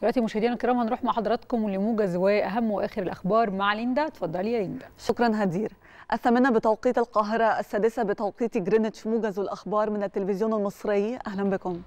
دلوقتي مشاهدينا الكرام هنروح مع حضراتكم لموجز واهم واخر الاخبار مع ليندا اتفضلي يا ليندا شكرا هدير الثامنة بتوقيت القاهرة السادسة بتوقيت جرينتش موجز الأخبار من التلفزيون المصري أهلا بكم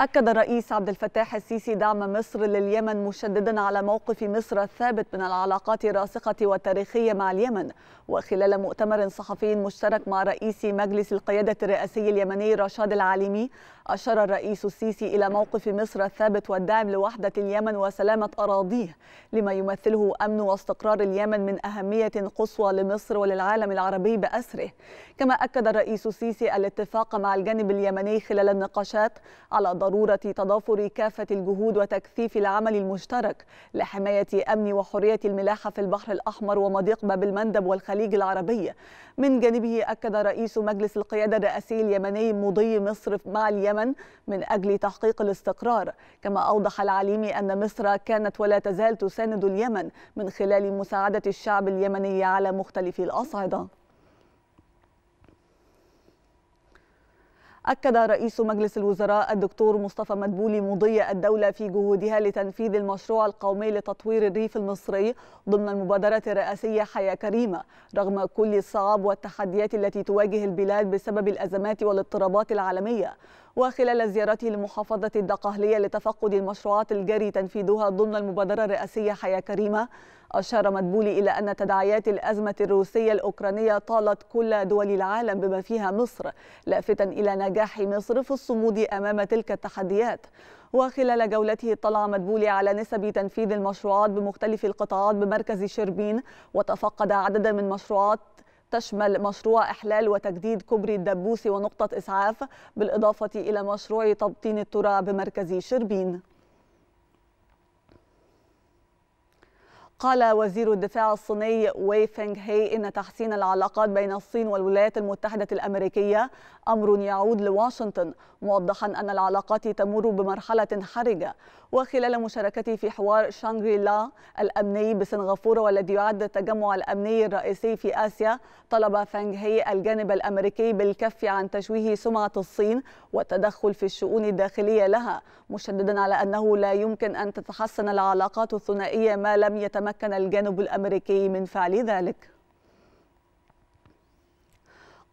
أكد الرئيس عبد الفتاح السيسي دعم مصر لليمن مشددا على موقف مصر الثابت من العلاقات الراسخة والتاريخية مع اليمن وخلال مؤتمر صحفي مشترك مع رئيس مجلس القيادة الرئاسي اليمني رشاد العالمي أشار الرئيس السيسي إلى موقف مصر الثابت والدعم لوحدة اليمن وسلامة أراضيه لما يمثله أمن واستقرار اليمن من أهمية قصوى لمصر وللعالم العربي بأسره كما أكد الرئيس السيسي الاتفاق مع الجانب اليمني خلال النقاشات على ضرورة ضروره تضافر كافه الجهود وتكثيف العمل المشترك لحمايه امن وحريه الملاحه في البحر الاحمر ومضيق باب المندب والخليج العربي. من جانبه اكد رئيس مجلس القياده الرئاسي اليمني مضي مصر مع اليمن من اجل تحقيق الاستقرار، كما اوضح العليم ان مصر كانت ولا تزال تساند اليمن من خلال مساعده الشعب اليمني على مختلف الاصعده. أكد رئيس مجلس الوزراء الدكتور مصطفى مدبولي مضي الدولة في جهودها لتنفيذ المشروع القومي لتطوير الريف المصري ضمن المبادرة الرئاسية حياة كريمة رغم كل الصعاب والتحديات التي تواجه البلاد بسبب الأزمات والاضطرابات العالمية وخلال زيارته لمحافظة الدقهلية لتفقد المشروعات الجاري تنفيذها ضمن المبادرة الرئاسية حياة كريمة أشار مدبولي إلى أن تداعيات الأزمة الروسية الأوكرانية طالت كل دول العالم بما فيها مصر لافتا إلى نجاح مصر في الصمود أمام تلك التحديات وخلال جولته اطلع مدبولي على نسب تنفيذ المشروعات بمختلف القطاعات بمركز شربين وتفقد عددا من مشروعات تشمل مشروع إحلال وتجديد كوبري الدبوس ونقطة إسعاف بالإضافة إلى مشروع تبطين الترع بمركز شربين قال وزير الدفاع الصيني وي فينغ هي إن تحسين العلاقات بين الصين والولايات المتحدة الأمريكية أمر يعود لواشنطن موضحا أن العلاقات تمر بمرحلة حرجة وخلال مشاركته في حوار شانغري لا الأمني بسنغافورة والذي يعد التجمع الأمني الرئيسي في آسيا طلب فانغ هي الجانب الأمريكي بالكف عن تشويه سمعة الصين والتدخل في الشؤون الداخلية لها مشددا على أنه لا يمكن أن تتحسن العلاقات الثنائية ما لم يتمكن تمكن الجانب الأمريكي من فعل ذلك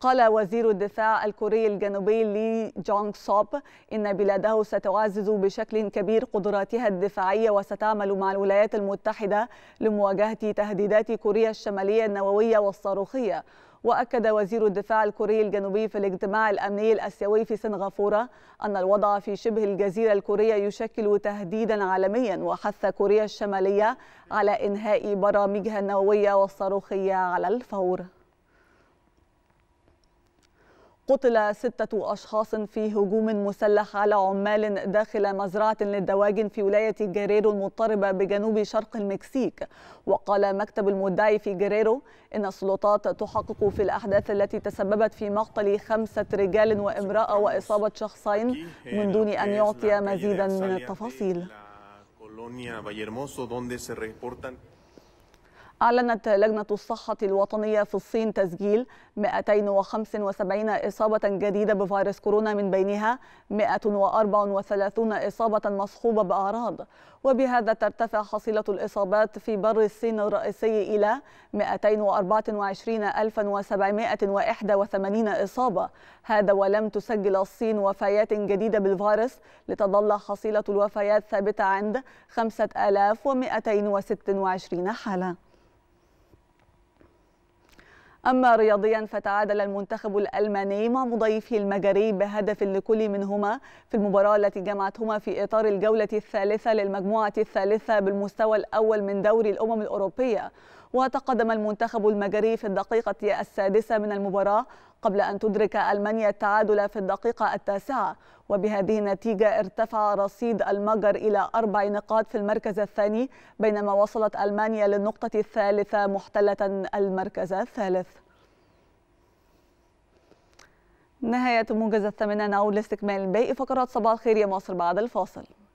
قال وزير الدفاع الكوري الجنوبي لي جونغ سوب إن بلاده ستعزز بشكل كبير قدراتها الدفاعية وستعمل مع الولايات المتحدة لمواجهة تهديدات كوريا الشمالية النووية والصاروخية وأكد وزير الدفاع الكوري الجنوبي في الاجتماع الأمني الأسيوي في سنغافورة أن الوضع في شبه الجزيرة الكورية يشكل تهديدا عالميا وحث كوريا الشمالية على إنهاء برامجها النووية والصاروخية على الفور قتل ستة أشخاص في هجوم مسلح على عمال داخل مزرعة للدواجن في ولاية جريرو المضطربة بجنوب شرق المكسيك وقال مكتب المدعي في جريرو إن السلطات تحقق في الأحداث التي تسببت في مقتل خمسة رجال وامرأة وإصابة شخصين من دون أن يعطي مزيدا من التفاصيل أعلنت لجنة الصحة الوطنية في الصين تسجيل 275 إصابة جديدة بفيروس كورونا من بينها 134 إصابة مصحوبة بأعراض وبهذا ترتفع حصيلة الإصابات في بر الصين الرئيسي إلى 224781 إصابة هذا ولم تسجل الصين وفيات جديدة بالفيروس لتظل حصيلة الوفيات ثابتة عند 5226 حالة أما رياضيا فتعادل المنتخب الألماني مع مضيفه المجري بهدف لكل منهما في المباراة التي جمعتهما في إطار الجولة الثالثة للمجموعة الثالثة بالمستوى الأول من دوري الأمم الأوروبية وتقدم المنتخب المجري في الدقيقة السادسة من المباراة قبل أن تدرك ألمانيا التعادل في الدقيقة التاسعة وبهذه النتيجة ارتفع رصيد المجر إلى أربع نقاط في المركز الثاني بينما وصلت ألمانيا للنقطة الثالثة محتلة المركز الثالث نهاية موجز الثامنة نعود لاستكمال باقي فقرات صباح الخير يا مصر بعد الفاصل